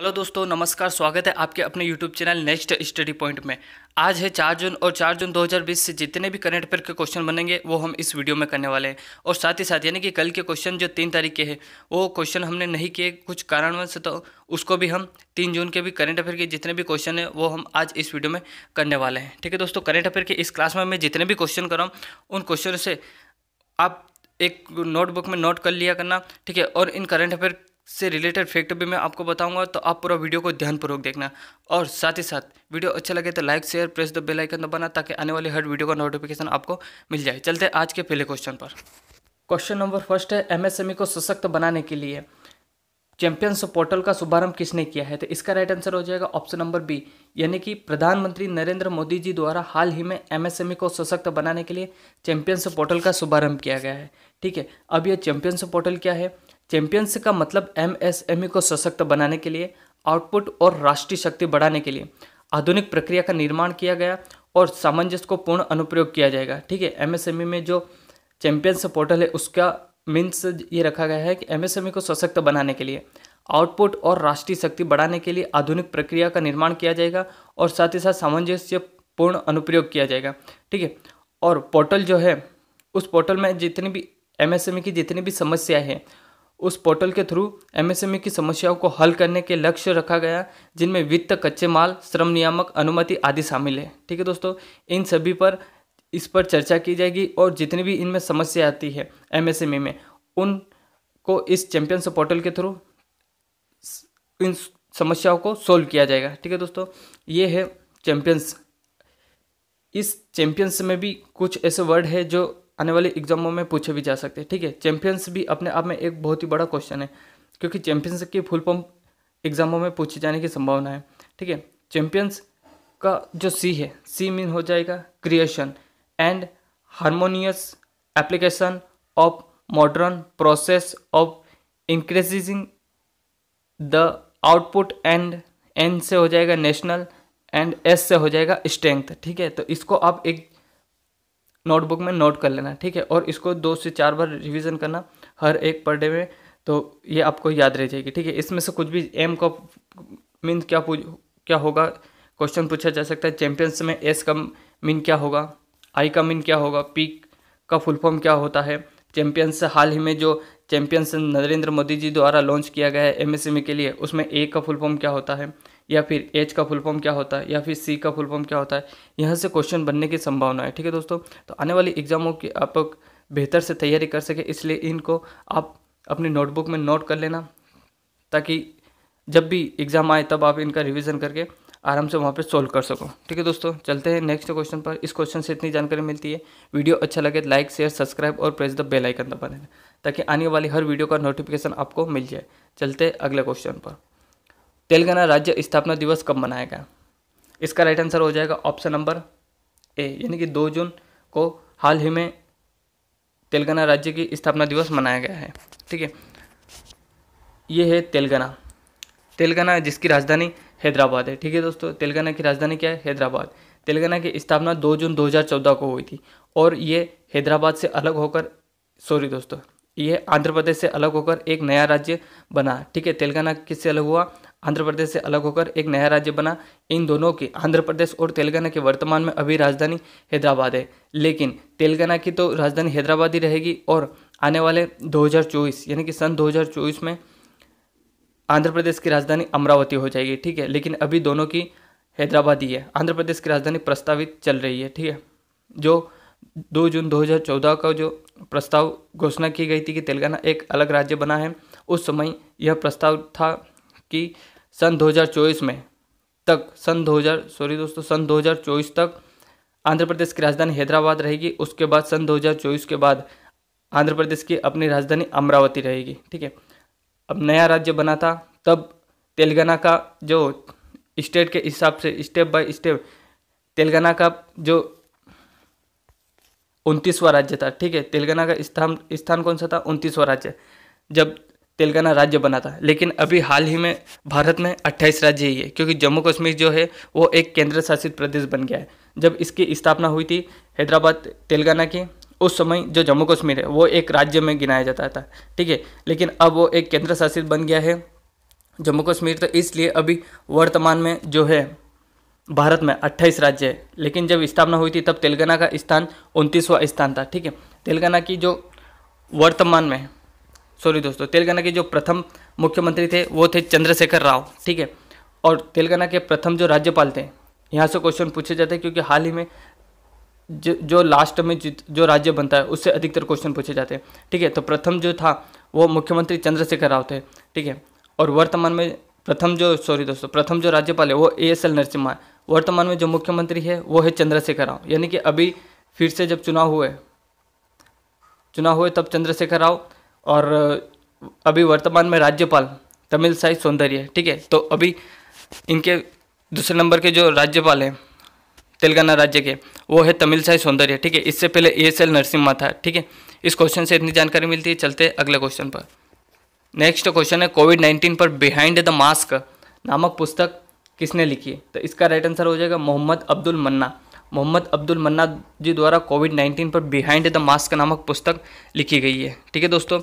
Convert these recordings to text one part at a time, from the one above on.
hello दोस्तों नमस्कार स्वागत है आपके अपने YouTube channel next study point में आज है चार जून और चार जून 2020 से जितने भी करंट अफेयर के क्वेश्चन बनेंगे वो हम इस वीडियो में करने वाले हैं और साथ ही साथ यानी कि कल के क्वेश्चन जो तीन तारीख के हैं वो क्वेश्चन हमने नहीं किए कुछ कारणवश तो उसको भी हम तीन जून के भी करंट अफेयर के जितने भी क्वेश्चन हैं वो हम आज इस वीडियो में करने वाले हैं ठीक है दोस्तों करंट अफेयर के इस क्लास में मैं जितने भी क्वेश्चन कर रहा हूँ उन क्वेश्चन से आप एक नोटबुक में नोट कर लिया करना ठीक है और इन करंट अफेयर से रिलेटेड फैक्ट भी मैं आपको बताऊंगा तो आप पूरा वीडियो को ध्यानपूर्वक देखना और साथ ही साथ वीडियो अच्छा लगे तो like share press the bell icon दबाना ताकि आने वाले हर वीडियो का नोटिफिकेशन आपको मिल जाए चलते हैं आज के पहले क्वेश्चन पर क्वेश्चन नंबर फर्स्ट है एमएसएमई e को सशक्त बनाने के लिए चैंपियंस पोर्टल का शुभारंभ किसने किया है तो इसका राइट आंसर हो जाएगा ऑप्शन नंबर बी यानी कि प्रधानमंत्री नरेंद्र मोदी जी द्वारा हाल ही में एमएसएमई e को सशक्त बनाने के लिए चैंपियंस पोर्टल का शुभारंभ किया गया है ठीक है अब यह चैंपियंस पोर्टल क्या है चैंपियंस का मतलब एमएसएमई e को सशक्त बनाने के लिए आउटपुट और राष्ट्रीय शक्ति बढ़ाने के लिए आधुनिक प्रक्रिया का निर्माण किया गया और सामंजस्य को पूर्ण अनुप्रयोग किया जाएगा ठीक है एमएसएमई e में जो चैंपियंस पोर्टल है उसका मीन्स ये रखा गया है कि एमएसएमई e को सशक्त बनाने के लिए आउटपुट और राष्ट्रीय शक्ति बढ़ाने के लिए आधुनिक प्रक्रिया का निर्माण किया जाएगा और साथ ही साथ सामंजस्य पूर्ण अनुप्रयोग किया जाएगा ठीक है और पोर्टल जो है उस पोर्टल में जितनी भी एमएसएमई की जितनी भी समस्याएं हैं उस पोर्टल के थ्रू एमएसएमई e की समस्याओं को हल करने के लक्ष्य रखा गया जिनमें वित्त कच्चे माल श्रम नियामक अनुमति आदि शामिल है ठीक है दोस्तों इन सभी पर इस पर चर्चा की जाएगी और जितनी भी इनमें समस्या आती है एमएसएमई e में उन को इस चैंपियंस पोर्टल के थ्रू इन समस्याओं को सोल्व किया जाएगा ठीक है दोस्तों ये है चैंपियंस इस चैंपियंस में भी कुछ ऐसे वर्ड है जो आने वाले एग्जामों में पूछे भी जा सकते हैं ठीक है चैंपियंस भी अपने आप में एक बहुत ही बड़ा क्वेश्चन है क्योंकि चैंपियंस की फुल फॉर्म एग्जामों में पूछे जाने की संभावना है ठीक है चैंपियंस का जो सी है सी मीन हो जाएगा creation and harmonious application of modern process of increasing the output and N से हो जाएगा नेशनल एंड एस से हो जाएगा स्ट्रेंथ ठीक है तो इसको आप एक नोटबुक में नोट कर लेना ठीक है और इसको दो से चार बार रिवीजन करना हर एक पर डे में तो ये आपको याद रह जाएगी ठीक है इसमें से कुछ भी एम का मीन क्या पूछ क्या होगा क्वेश्चन पूछा जा सकता है चैम्पियंस में एस का मीन क्या होगा आई का मीन क्या होगा पी का फुल फॉर्म क्या होता है चैम्पियंस हाल ही में जो चैम्पियंस नरेंद्र मोदी जी द्वारा लॉन्च किया गया है एमएसएमई e के लिए उसमें ए का फुल फॉर्म क्या होता है या फिर एच का फुल फॉर्म क्या होता है या फिर सी का फुल फॉर्म क्या होता है यहाँ से क्वेश्चन बनने की संभावना है ठीक है दोस्तों तो आने वाली एग्जामों की आप बेहतर से तैयारी कर सके इसलिए इनको आप अपनी नोटबुक में नोट कर लेना ताकि जब भी एग्ज़ाम आए तब आप इनका रिविज़न करके आराम से वहाँ पे सोल्व कर सको ठीक है दोस्तों चलते हैं नेक्स्ट क्वेश्चन पर इस क्वेश्चन से इतनी जानकारी मिलती है वीडियो अच्छा लगे लाइक शेयर सब्सक्राइब और प्रेस द बेल आइकन दबा देना ताकि आने वाली हर वीडियो का नोटिफिकेशन आपको मिल जाए चलते अगले क्वेश्चन पर तेलंगाना राज्य स्थापना दिवस कब मनाया गया इसका राइट आंसर हो जाएगा ऑप्शन नंबर ए यानी कि दो जून को हाल ही में तेलंगाना राज्य की स्थापना दिवस मनाया गया है ठीक है ये है तेलंगाना तेलंगाना जिसकी राजधानी हैदराबाद है ठीक है दोस्तों तेलंगाना की राजधानी क्या है हैदराबाद तेलंगाना की स्थापना 2 जून 2014 को हुई थी और ये हैदराबाद से अलग होकर सॉरी दोस्तों ये आंध्र प्रदेश से अलग होकर एक नया राज्य बना ठीक है तेलंगाना किससे अलग हुआ आंध्र प्रदेश से अलग होकर एक नया राज्य बना इन दोनों की आंध्र प्रदेश और तेलंगाना की वर्तमान में अभी राजधानी हैदराबाद है लेकिन तेलंगाना की तो राजधानी हैदराबाद ही रहेगी और आने वाले 2024 यानी कि सन 2024 में आंध्र प्रदेश की राजधानी अमरावती हो जाएगी ठीक है लेकिन अभी दोनों की हैदराबाद ही है आंध्र प्रदेश की राजधानी प्रस्तावित चल रही है ठीक है जो दो जून 2014 का जो प्रस्ताव घोषणा की गई थी कि तेलंगाना एक अलग राज्य बना है उस समय यह प्रस्ताव था कि सन 2024 में तक सन 2000 सॉरी दोस्तों सन 2024 तक आंध्र प्रदेश की राजधानी हैदराबाद रहेगी उसके बाद सन 2024 के बाद आंध्र प्रदेश की अपनी राजधानी अमरावती रहेगी ठीक है अब नया राज्य बना था तब तेलंगाना का जो स्टेट के हिसाब से स्टेप बाय स्टेप तेलंगाना का जो उनतीसवां राज्य था ठीक है तेलंगाना का स्थान स्थान कौन सा था उनतीसवां राज्य जब तेलंगाना राज्य बना था लेकिन अभी हाल ही में भारत में 28 राज्य ही है क्योंकि जम्मू कश्मीर जो है वो एक केंद्र शासित प्रदेश बन गया है जब इसकी स्थापना हुई थी हैदराबाद तेलंगाना की उस समय जो जम्मू कश्मीर है वो एक राज्य में गिनाया जाता था ठीक है लेकिन अब वो एक केंद्र शासित बन गया है जम्मू कश्मीर तो इसलिए अभी वर्तमान में जो है भारत में 28 राज्य है लेकिन जब स्थापना हुई थी तब तेलंगाना का स्थान उनतीसवां स्थान था ठीक है तेलंगाना की जो वर्तमान में सॉरी दोस्तों तेलंगाना के जो प्रथम मुख्यमंत्री थे वो थे चंद्रशेखर राव ठीक है और तेलंगाना के प्रथम जो राज्यपाल थे यहाँ से क्वेश्चन पूछे जाते हैं क्योंकि हाल ही में जो, जो लास्ट में जो राज्य बनता है उससे अधिकतर क्वेश्चन पूछे जाते हैं ठीक है तो प्रथम जो था वो मुख्यमंत्री चंद्रशेखर राव थे ठीक है और वर्तमान में प्रथम जो सॉरी दोस्तों प्रथम जो राज्यपाल है वो ए एस एल नरसिम्हा है वर्तमान में जो मुख्यमंत्री है वो है चंद्रशेखर राव यानी कि अभी फिर से जब चुनाव हुए चुनाव हुए तब चंद्रशेखर राव और अभी वर्तमान में राज्यपाल तमिल साई सौंदर्य ठीक है तो अभी इनके दूसरे नंबर के जो राज्यपाल हैं तेलंगाना राज्य के वो है तमिल साई सौंदर्य ठीक है इससे पहले ए एस एल नरसिम्हा था ठीक है इस क्वेश्चन से इतनी जानकारी मिलती है चलते अगले क्वेश्चन पर नेक्स्ट क्वेश्चन है कोविड नाइन्टीन पर बिहाइंड द मास्क नामक पुस्तक किसने लिखी है तो इसका राइट आंसर हो जाएगा मोहम्मद अब्दुल मन्ना मोहम्मद अब्दुल मन्ना जी द्वारा कोविड नाइन्टीन पर बिहाइंड द मास्क नामक पुस्तक लिखी गई है ठीक है दोस्तों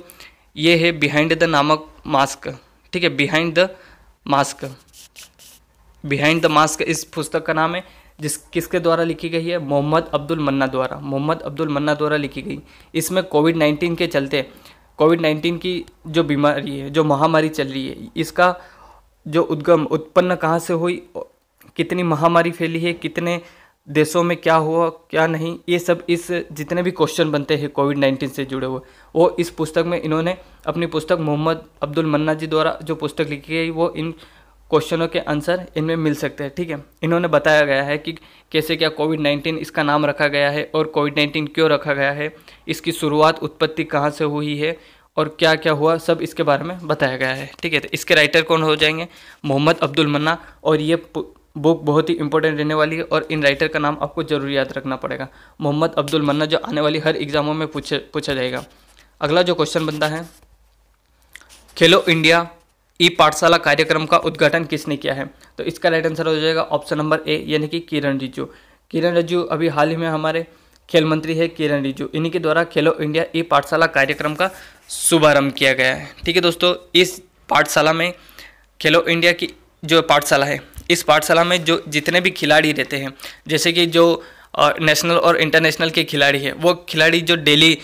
ये है बिहाइंड द नामक मास्क ठीक है behind the mask behind the mask इस पुस्तक का नाम है जिस किसके द्वारा लिखी गई है मोहम्मद अब्दुल मन्ना द्वारा मोहम्मद अब्दुल मन्ना द्वारा लिखी गई इसमें कोविड नाइन्टीन के चलते कोविड नाइन्टीन की जो बीमारी है जो महामारी चल रही है इसका जो उद्गम उत्पन्न कहाँ से हुई कितनी महामारी फैली है कितने देशों में क्या हुआ क्या नहीं ये सब इस जितने भी क्वेश्चन बनते हैं कोविड नाइन्टीन से जुड़े हुए वो इस पुस्तक में इन्होंने अपनी पुस्तक मोहम्मद अब्दुल मन्ना जी द्वारा जो पुस्तक लिखी गई वो इन क्वेश्चनों के आंसर इनमें मिल सकते हैं ठीक है इन्होंने बताया गया है कि कैसे क्या कोविड नाइन्टीन इसका नाम रखा गया है और कोविड नाइन्टीन क्यों रखा गया है इसकी शुरुआत उत्पत्ति कहाँ से हुई है और क्या क्या हुआ सब इसके बारे में बताया गया है ठीक है तो इसके राइटर कौन हो जाएंगे मोहम्मद अब्दुल मन्ना और ये बुक बहुत ही इंपॉर्टेंट रहने वाली है और इन राइटर का नाम आपको जरूर याद रखना पड़ेगा मोहम्मद अब्दुल मन्ना जो आने वाली हर एग्जामों में पूछे पूछा जाएगा अगला जो क्वेश्चन बनता है खेलो इंडिया ई पाठशाला कार्यक्रम का उद्घाटन किसने किया है तो इसका राइट आंसर हो जाएगा ऑप्शन नंबर ए यानी कि किरण रिजू किरण रिजू अभी हाल ही में हमारे खेल मंत्री है किरण रिजू इन्हीं के द्वारा खेलो इंडिया ई पाठशाला कार्यक्रम का शुभारंभ किया गया है ठीक है दोस्तों इस पाठशाला में खेलो इंडिया की जो पाठशाला है इस पाठशाला में जो जितने भी खिलाड़ी रहते हैं जैसे कि जो नेशनल और इंटरनेशनल के खिलाड़ी है वो खिलाड़ी जो डेली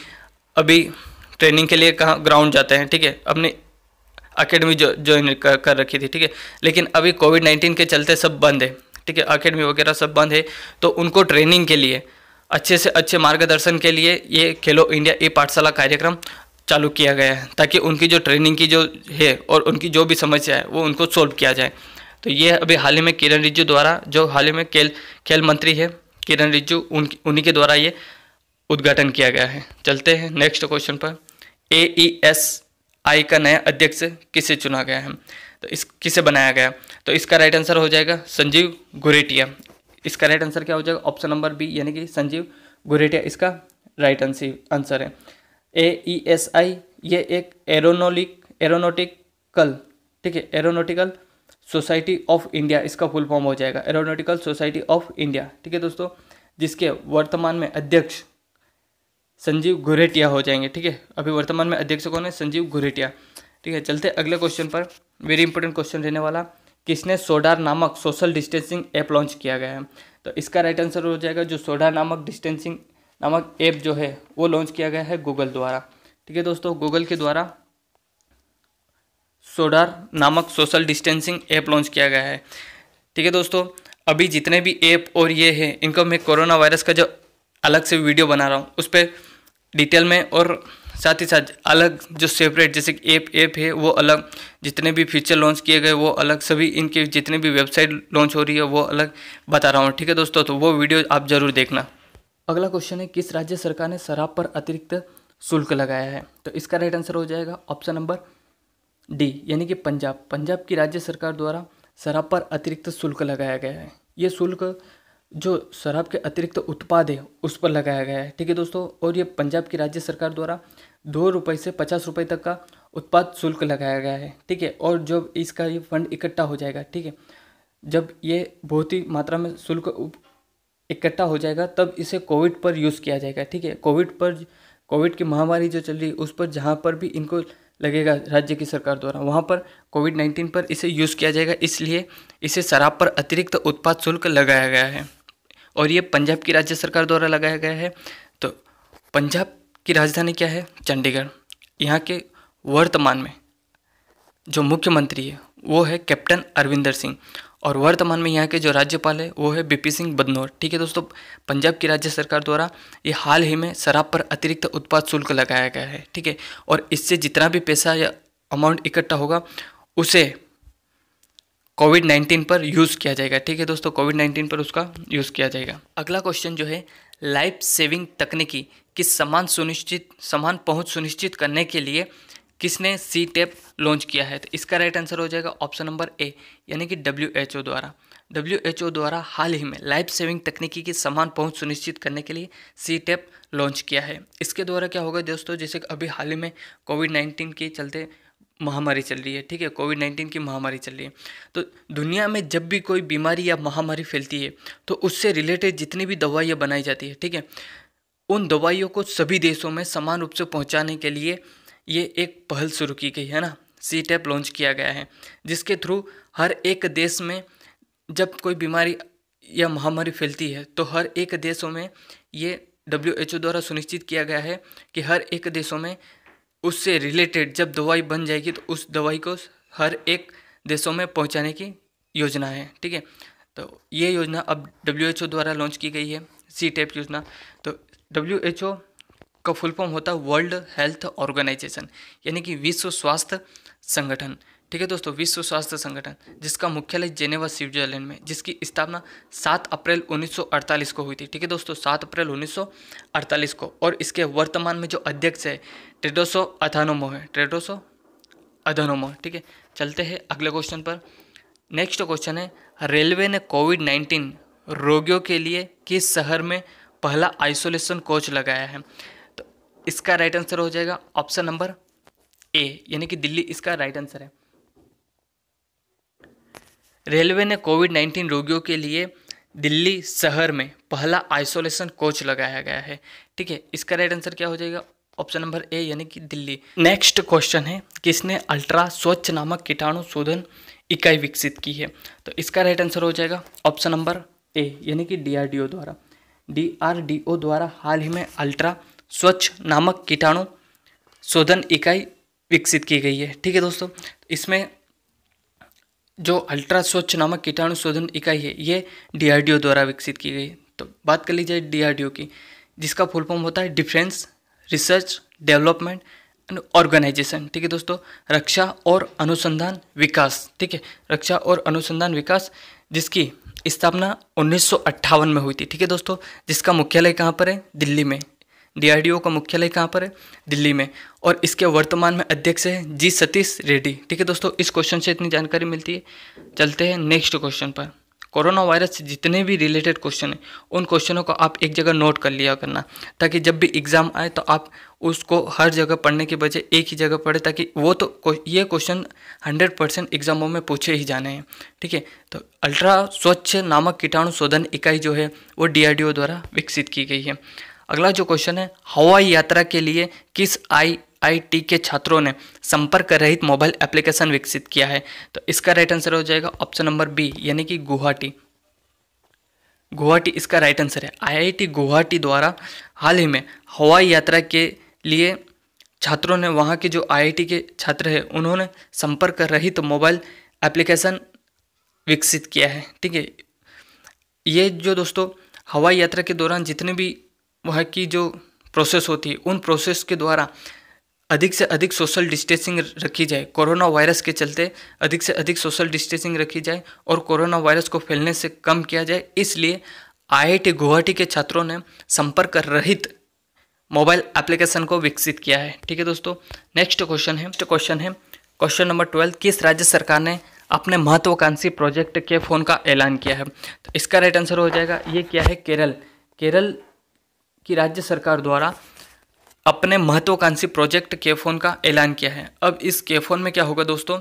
अभी ट्रेनिंग के लिए कहाँ ग्राउंड जाते हैं ठीक है अपनी अकेडमी जो ज्वाइन कर, कर रखी थी ठीक है लेकिन अभी कोविड नाइन्टीन के चलते सब बंद है ठीक है अकेडमी वगैरह सब बंद है तो उनको ट्रेनिंग के लिए अच्छे से अच्छे मार्गदर्शन के लिए ये खेलो इंडिया ये पाठशाला कार्यक्रम चालू किया गया है ताकि उनकी जो ट्रेनिंग की जो है और उनकी जो भी समस्या है वो उनको सोल्व किया जाए तो ये अभी हाल ही में किरण रिजू द्वारा जो हाल ही में खेल खेल मंत्री है किरण रिजू उन उन्हीं के द्वारा ये उद्घाटन किया गया है चलते हैं नेक्स्ट क्वेश्चन पर ए ई एस आई का नया अध्यक्ष किसे चुना गया है तो इस किसे बनाया गया तो इसका राइट आंसर हो जाएगा संजीव गुरेटिया इसका राइट आंसर क्या हो जाएगा ऑप्शन नंबर बी यानी कि संजीव गुरेटिया इसका राइट आंसर है ए ई एस आई ये एक एरोनोलिक एरोनोटिकल ठीक है एरोनोटिकल सोसाइटी ऑफ इंडिया इसका फुल फॉर्म हो जाएगा एरोनॉटिकल सोसाइटी ऑफ इंडिया ठीक है दोस्तों जिसके वर्तमान में अध्यक्ष संजीव घुरेटिया हो जाएंगे ठीक है अभी वर्तमान में अध्यक्ष कौन है संजीव घुरेटिया ठीक है चलते अगले क्वेश्चन पर वेरी इंपॉर्टेंट क्वेश्चन रहने वाला किसने सोडार नामक सोशल डिस्टेंसिंग ऐप लॉन्च किया गया है तो इसका राइट आंसर हो जाएगा जो सोडार नामक डिस्टेंसिंग नामक ऐप जो है वो लॉन्च किया गया है गूगल द्वारा ठीक है दोस्तों गूगल के द्वारा सोडार नामक सोशल डिस्टेंसिंग ऐप लॉन्च किया गया है ठीक है दोस्तों अभी जितने भी ऐप और ये है इनको मैं कोरोना वायरस का जो अलग से वीडियो बना रहा हूँ उस पर डिटेल में और साथ ही साथ अलग जो सेपरेट जैसे कि ऐप ऐप है वो अलग जितने भी फीचर लॉन्च किए गए वो अलग सभी इनके जितने भी वेबसाइट लॉन्च हो रही है वो अलग बता रहा हूँ ठीक है दोस्तों तो वो वीडियो आप ज़रूर देखना अगला क्वेश्चन है किस राज्य सरकार ने शराब पर अतिरिक्त शुल्क लगाया है तो इसका राइट आंसर हो जाएगा ऑप्शन नंबर डी यानी कि पंजाब पंजाब की राज्य सरकार द्वारा शराब पर अतिरिक्त शुल्क लगाया गया है ये शुल्क जो शराब के अतिरिक्त उत्पाद है उस पर लगाया गया है ठीक है दोस्तों और ये पंजाब की राज्य सरकार द्वारा दो रुपये से पचास रुपये तक का उत्पाद शुल्क लगाया गया है ठीक है और जब इसका ये फंड इकट्ठा हो जाएगा ठीक है जब ये बहुत ही मात्रा में शुल्क इकट्ठा हो जाएगा तब इसे कोविड पर यूज़ किया जाएगा ठीक है कोविड पर कोविड की महामारी जो चल रही है उस पर जहाँ पर भी इनको लगेगा राज्य की सरकार द्वारा वहाँ पर कोविड नाइन्टीन पर इसे यूज़ किया जाएगा इसलिए इसे शराब पर अतिरिक्त उत्पाद शुल्क लगाया गया है और ये पंजाब की राज्य सरकार द्वारा लगाया गया है तो पंजाब की राजधानी क्या है चंडीगढ़ यहाँ के वर्तमान में जो मुख्यमंत्री है वो है कैप्टन अरविंदर सिंह और वर्तमान में यहाँ के जो राज्यपाल है वो है बीपी सिंह बदनौर ठीक है दोस्तों पंजाब की राज्य सरकार द्वारा ये हाल ही में शराब पर अतिरिक्त उत्पाद शुल्क लगाया गया है ठीक है और इससे जितना भी पैसा या अमाउंट इकट्ठा होगा उसे कोविड नाइन्टीन पर यूज़ किया जाएगा ठीक है दोस्तों कोविड नाइन्टीन पर उसका यूज़ किया जाएगा अगला क्वेश्चन जो है लाइफ सेविंग तकनीकी की समान सुनिश्चित समान पहुंच सुनिश्चित करने के लिए किसने सी टेप लॉन्च किया है तो इसका राइट आंसर हो जाएगा ऑप्शन नंबर ए यानी कि डब्ल्यू एच ओ द्वारा डब्ल्यू एच ओ द्वारा हाल ही में लाइफ सेविंग तकनीकी की समान पहुंच सुनिश्चित करने के लिए सी टेप लॉन्च किया है इसके द्वारा क्या होगा दोस्तों जैसे कि अभी हाल ही में कोविड नाइन्टीन के चलते महामारी चल रही है ठीक है कोविड नाइन्टीन की महामारी चल रही है तो दुनिया में जब भी कोई बीमारी या महामारी फैलती है तो उससे रिलेटेड जितनी भी दवाइयाँ बनाई जाती है ठीक है उन दवाइयों को सभी देशों में समान रूप से पहुँचाने के लिए ये एक पहल शुरू की गई है ना सी टैप लॉन्च किया गया है जिसके थ्रू हर एक देश में जब कोई बीमारी या महामारी फैलती है तो हर एक देशों में ये डब्ल्यू एच ओ द्वारा सुनिश्चित किया गया है कि हर एक देशों में उससे रिलेटेड जब दवाई बन जाएगी तो उस दवाई को हर एक देशों में पहुंचाने की योजना है ठीक है तो ये योजना अब डब्ल्यू एच ओ द्वारा लॉन्च की गई है सी टैप योजना तो डब्ल्यू एच ओ का फुल फॉर्म होता है वर्ल्ड हेल्थ ऑर्गेनाइजेशन यानी कि विश्व स्वास्थ्य संगठन ठीक है दोस्तों विश्व स्वास्थ्य संगठन जिसका मुख्यालय जेनेवा स्विट्जरलैंड में जिसकी स्थापना 7 अप्रैल 1948 को हुई थी ठीक है दोस्तों 7 अप्रैल 1948 को और इसके वर्तमान में जो अध्यक्ष है ट्रेडोसो अधानोमो है ट्रेडोसो अधानोमो ठीक है चलते हैं अगले क्वेश्चन पर नेक्स्ट क्वेश्चन है रेलवे ने कोविड नाइन्टीन रोगियों के लिए किस शहर में पहला आइसोलेशन कोच लगाया है इसका राइट आंसर हो जाएगा ऑप्शन नंबर ए यानी कि दिल्ली इसका राइट आंसर है रेलवे ने कोविड नाइन्टीन रोगियों के लिए दिल्ली शहर में पहला आइसोलेशन कोच लगाया गया है ठीक है इसका राइट आंसर क्या हो जाएगा ऑप्शन नंबर ए यानी कि दिल्ली नेक्स्ट क्वेश्चन है किसने अल्ट्रा स्वच्छ नामक कीटाणु शोधन इकाई विकसित की है तो इसका राइट आंसर हो जाएगा ऑप्शन नंबर ए यानी कि डीआरडीओ द्वारा डीआरडीओ द्वारा हाल ही में अल्ट्रा स्वच्छ नामक कीटाणु शोधन इकाई विकसित की गई है ठीक है दोस्तों इसमें जो अल्ट्रा स्वच्छ नामक कीटाणु शोधन इकाई है ये डीआरडीओ द्वारा विकसित की गई तो बात कर ली जाए डीआरडीओ की जिसका फुल फॉर्म होता है defence research development and organisation ठीक है दोस्तों रक्षा और अनुसंधान विकास ठीक है रक्षा और अनुसंधान विकास जिसकी स्थापना उन्नीस में हुई थी ठीक है दोस्तों जिसका मुख्यालय कहाँ पर है दिल्ली में डीआरडीओ का मुख्यालय कहाँ पर है दिल्ली में और इसके वर्तमान में अध्यक्ष है जी सतीश रेड्डी ठीक है दोस्तों इस क्वेश्चन से इतनी जानकारी मिलती है चलते हैं नेक्स्ट क्वेश्चन पर कोरोना वायरस से जितने भी रिलेटेड क्वेश्चन हैं उन क्वेश्चनों को आप एक जगह नोट कर लिया करना ताकि जब भी एग्ज़ाम आए तो आप उसको हर जगह पढ़ने के बजाय एक ही जगह पढ़े ताकि वो तो ये क्वेश्चन हंड्रेड परसेंट एग्ज़ामों में पूछे ही जाने हैं ठीक है तो अल्ट्रा स्वच्छ नामक कीटाणु शोधन इकाई जो है वो डी द्वारा विकसित की गई है अगला जो क्वेश्चन है हवाई यात्रा के लिए किस आई आईआईटी के छात्रों ने संपर्क रहित मोबाइल एप्लीकेशन विकसित किया है तो इसका राइट आंसर हो जाएगा ऑप्शन नंबर बी यानी कि गुवाहाटी गुवाहाटी इसका राइट आंसर है आईआईटी गुवाहाटी द्वारा हाल ही में हवाई यात्रा के लिए छात्रों ने वहाँ के जो आईआईटी के छात्र हैं उन्होंने संपर्क रहित मोबाइल एप्लीकेशन विकसित किया है ठीक है ये जो दोस्तों हवाई यात्रा के दौरान जितने भी वहाँ की जो प्रोसेस होती है उन प्रोसेस के द्वारा अधिक से अधिक सोशल डिस्टेंसिंग रखी जाए कोरोना वायरस के चलते अधिक से अधिक सोशल डिस्टेंसिंग रखी जाए और कोरोना वायरस को फैलने से कम किया जाए इसलिए आईआईटी गुवाहाटी के छात्रों ने संपर्क रहित मोबाइल एप्लीकेशन को विकसित किया है ठीक है दोस्तों नेक्स्ट क्वेश्चन है नेक्स्ट क्वेश्चन है क्वेश्चन नंबर ट्वेल्व किस राज्य सरकार ने अपने महत्वाकांक्षी प्रोजेक्ट के फ़ोन का ऐलान किया है तो इसका राइट आंसर हो जाएगा ये क्या है केरल केरल कि राज्य सरकार द्वारा अपने महत्वाकांक्षी प्रोजेक्ट के फोन का ऐलान किया है अब इस के फोन में क्या होगा दोस्तों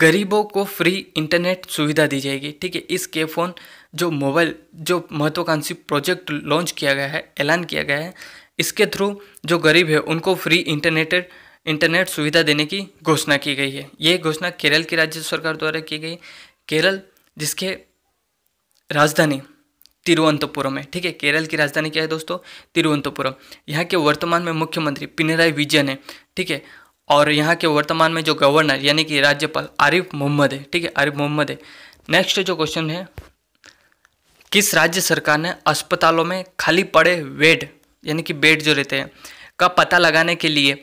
गरीबों को फ्री इंटरनेट सुविधा दी जाएगी ठीक है इस के फ़ोन जो मोबाइल जो महत्वाकांक्षी प्रोजेक्ट लॉन्च किया गया है ऐलान किया गया है इसके थ्रू जो गरीब है उनको फ्री इंटरनेट इंटरनेट सुविधा देने की घोषणा की गई है ये घोषणा केरल की राज्य सरकार द्वारा की गई केरल जिसके राजधानी तिरुवनंतपुरम है ठीक है केरल की राजधानी क्या है दोस्तों तिरुवंतपुरम यहाँ के वर्तमान में मुख्यमंत्री पिनराई विजयन है ठीक है और यहाँ के वर्तमान में जो गवर्नर यानी कि राज्यपाल आरिफ मोहम्मद है ठीक है आरिफ मोहम्मद है नेक्स्ट जो क्वेश्चन है किस राज्य सरकार ने अस्पतालों में खाली पड़े बेड यानी कि बेड जो रहते हैं का पता लगाने के लिए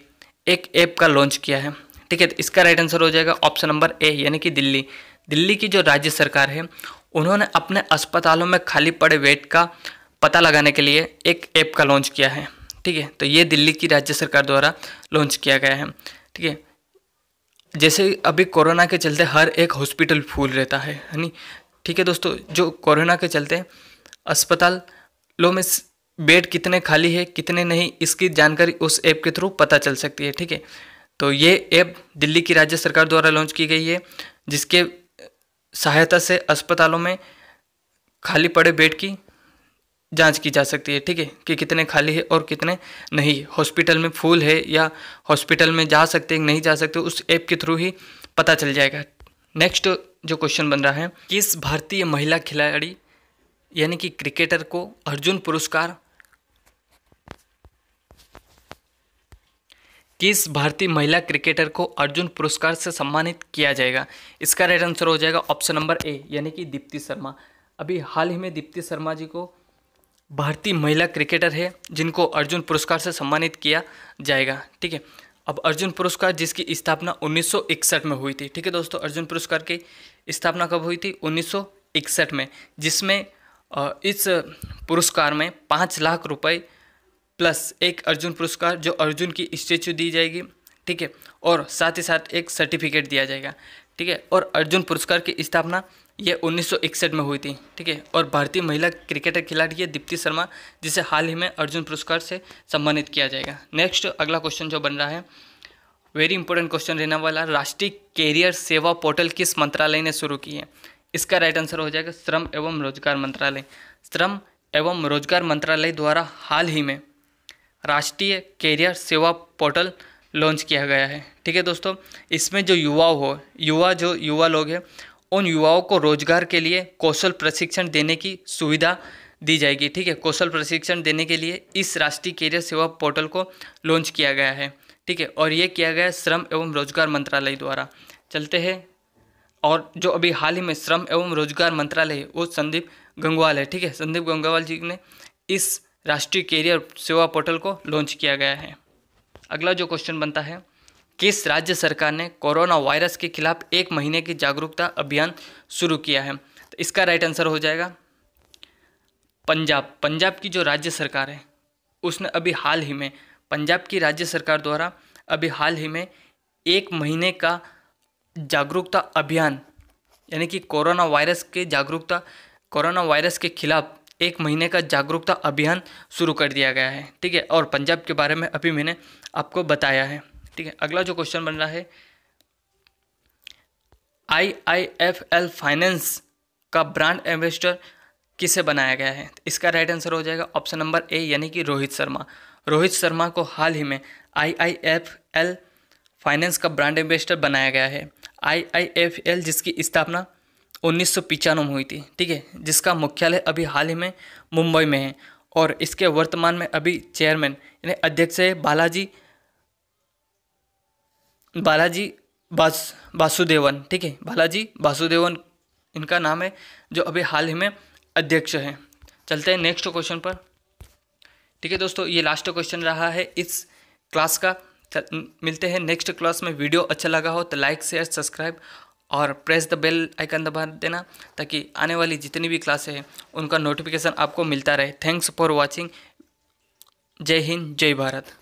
एक ऐप का लॉन्च किया है ठीक है इसका राइट आंसर हो जाएगा ऑप्शन नंबर ए यानी कि दिल्ली दिल्ली की जो राज्य सरकार है उन्होंने अपने अस्पतालों में खाली पड़े बेड का पता लगाने के लिए एक ऐप का लॉन्च किया है ठीक है तो ये दिल्ली की राज्य सरकार द्वारा लॉन्च किया गया है ठीक है जैसे अभी कोरोना के चलते हर एक हॉस्पिटल फूल रहता है है ठीक है दोस्तों जो कोरोना के चलते अस्पताल लो में बेड कितने खाली है कितने नहीं इसकी जानकारी उस ऐप के थ्रू पता चल सकती है ठीक है तो ये ऐप दिल्ली की राज्य सरकार द्वारा लॉन्च की गई है जिसके सहायता से अस्पतालों में खाली पड़े बेड की जांच की जा सकती है ठीक है कि कितने खाली है और कितने नहीं हॉस्पिटल में फूल है या हॉस्पिटल में जा सकते नहीं जा सकते उस ऐप के थ्रू ही पता चल जाएगा नेक्स्ट जो क्वेश्चन बन रहा है किस भारतीय महिला खिलाड़ी यानी कि क्रिकेटर को अर्जुन पुरस्कार किस भारतीय महिला क्रिकेटर को अर्जुन पुरस्कार से सम्मानित किया जाएगा इसका राइट आंसर हो जाएगा ऑप्शन नंबर ए यानी कि दीप्ति शर्मा अभी हाल ही में दीप्ति शर्मा जी को भारतीय महिला क्रिकेटर है जिनको अर्जुन पुरस्कार से सम्मानित किया जाएगा ठीक है अब अर्जुन पुरस्कार जिसकी स्थापना 1961 में हुई थी ठीक है दोस्तों अर्जुन पुरस्कार की स्थापना कब हुई थी 1961 में जिसमें इस पुरस्कार में पाँच लाख रुपये प्लस एक अर्जुन पुरस्कार जो अर्जुन की स्टेच्यू दी जाएगी ठीक है और साथ ही साथ एक सर्टिफिकेट दिया जाएगा ठीक है और अर्जुन पुरस्कार की स्थापना ये 1961 में हुई थी ठीक है और भारतीय महिला क्रिकेटर खिलाड़ी है दीप्ति शर्मा जिसे हाल ही में अर्जुन पुरस्कार से सम्मानित किया जाएगा नेक्स्ट अगला क्वेश्चन जो बन रहा है वेरी इंपॉर्टेंट क्वेश्चन रहने वाला राष्ट्रीय कैरियर सेवा पोर्टल किस मंत्रालय ने शुरू की है इसका राइट आंसर हो जाएगा श्रम एवं रोजगार मंत्रालय श्रम एवं रोजगार मंत्रालय द्वारा हाल ही में राष्ट्रीय कैरियर सेवा पोर्टल लॉन्च किया गया है ठीक है दोस्तों इसमें जो युवा हो युवा जो युवा लोग हैं उन युवाओं को रोजगार के लिए कौशल प्रशिक्षण देने की सुविधा दी जाएगी ठीक है कौशल प्रशिक्षण देने के लिए इस राष्ट्रीय कैरियर सेवा पोर्टल को लॉन्च किया गया है ठीक है और ये किया गया श्रम एवं रोजगार मंत्रालय द्वारा चलते हैं और जो अभी हाल ही में श्रम एवं रोजगार मंत्रालय है वो संदीप गंगवाल है ठीक है संदीप गंगवाल जी ने इस राष्ट्रीय कैरियर सेवा पोर्टल को लॉन्च किया गया है अगला जो क्वेश्चन बनता है किस राज्य सरकार ने कोरोना वायरस के खिलाफ एक महीने की जागरूकता अभियान शुरू किया है तो इसका राइट आंसर हो जाएगा पंजाब पंजाब की जो राज्य सरकार है उसने अभी हाल ही में पंजाब की राज्य सरकार द्वारा अभी हाल ही में एक महीने का जागरूकता अभियान यानी कि कोरोना वायरस के जागरूकता कोरोना वायरस के खिलाफ एक महीने का जागरूकता अभियान शुरू कर दिया गया है ठीक है और पंजाब के बारे में अभी मैंने आपको बताया है ठीक है अगला जो क्वेश्चन बन रहा है I I F L finance का ब्रांड एम्बेसडर किसे बनाया गया है इसका राइट आंसर हो जाएगा ऑप्शन नंबर ए यानी कि रोहित शर्मा रोहित शर्मा को हाल ही में I I F L finance का ब्रांड एम्बेसडर बनाया गया है आई आई एफ एल जिसकी स्थापना उन्नीस में हुई थी ठीक है जिसका मुख्यालय अभी हाल ही में मुंबई में है और इसके वर्तमान में अभी चेयरमैन यानी अध्यक्ष है बालाजी बालाजी बास वासुदेवन ठीक है बालाजी वासुदेवन इनका नाम है जो अभी हाल ही में अध्यक्ष है चलते हैं नेक्स्ट क्वेश्चन पर ठीक है दोस्तों ये लास्ट क्वेश्चन रहा है इस क्लास का मिलते हैं नेक्स्ट क्लास में वीडियो अच्छा लगा हो तो लाइक शेयर सब्सक्राइब और प्रेस द बेल आइकन दबा देना ताकि आने वाली जितनी भी क्लासे हैं उनका नोटिफिकेशन आपको मिलता रहे थैंक्स फॉर वॉचिंग जय हिंद जय भारत